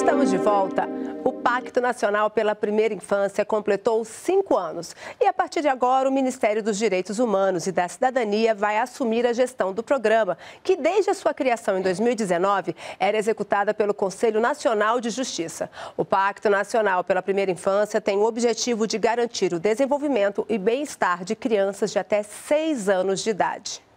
Estamos de volta. O Pacto Nacional pela Primeira Infância completou cinco anos. E a partir de agora, o Ministério dos Direitos Humanos e da Cidadania vai assumir a gestão do programa, que desde a sua criação em 2019 era executada pelo Conselho Nacional de Justiça. O Pacto Nacional pela Primeira Infância tem o objetivo de garantir o desenvolvimento e bem-estar de crianças de até seis anos de idade.